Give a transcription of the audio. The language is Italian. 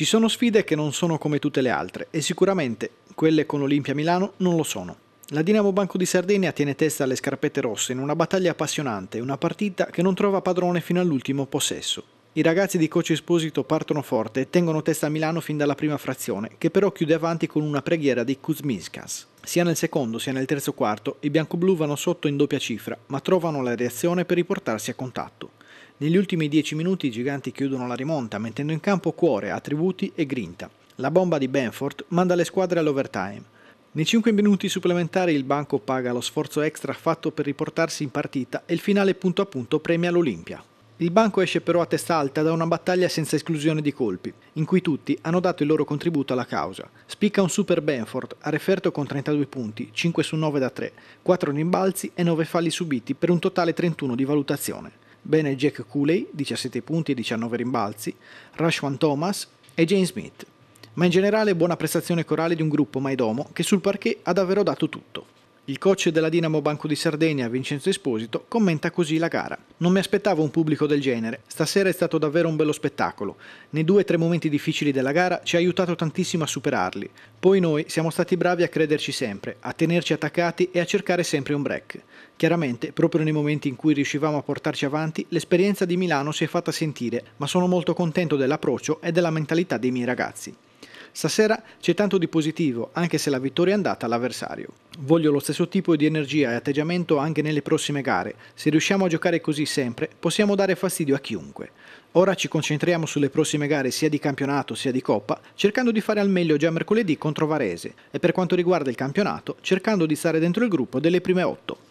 Ci sono sfide che non sono come tutte le altre e sicuramente quelle con l'Olimpia Milano non lo sono. La Dinamo Banco di Sardegna tiene testa alle scarpette rosse in una battaglia appassionante, una partita che non trova padrone fino all'ultimo possesso. I ragazzi di Coach Esposito partono forte e tengono testa a Milano fin dalla prima frazione, che però chiude avanti con una preghiera di Kuzminskas. Sia nel secondo sia nel terzo quarto i bianco-blu vanno sotto in doppia cifra, ma trovano la reazione per riportarsi a contatto. Negli ultimi 10 minuti i giganti chiudono la rimonta mettendo in campo cuore, attributi e grinta. La bomba di Benford manda le squadre all'overtime. Nei 5 minuti supplementari il banco paga lo sforzo extra fatto per riportarsi in partita e il finale punto a punto premia l'Olimpia. Il banco esce però a testa alta da una battaglia senza esclusione di colpi, in cui tutti hanno dato il loro contributo alla causa. Spicca un super Benford a referto con 32 punti, 5 su 9 da 3, 4 rimbalzi e 9 falli subiti per un totale 31 di valutazione bene Jack Cooley, 17 punti e 19 rimbalzi, Rashwan Thomas e Jane Smith, ma in generale buona prestazione corale di un gruppo maidomo che sul parquet ha davvero dato tutto. Il coach della Dinamo Banco di Sardegna, Vincenzo Esposito, commenta così la gara. Non mi aspettavo un pubblico del genere. Stasera è stato davvero un bello spettacolo. Nei due o tre momenti difficili della gara ci ha aiutato tantissimo a superarli. Poi noi siamo stati bravi a crederci sempre, a tenerci attaccati e a cercare sempre un break. Chiaramente, proprio nei momenti in cui riuscivamo a portarci avanti, l'esperienza di Milano si è fatta sentire, ma sono molto contento dell'approccio e della mentalità dei miei ragazzi. Stasera c'è tanto di positivo, anche se la vittoria è andata all'avversario. Voglio lo stesso tipo di energia e atteggiamento anche nelle prossime gare. Se riusciamo a giocare così sempre, possiamo dare fastidio a chiunque. Ora ci concentriamo sulle prossime gare sia di campionato sia di coppa, cercando di fare al meglio già mercoledì contro Varese e per quanto riguarda il campionato, cercando di stare dentro il gruppo delle prime otto.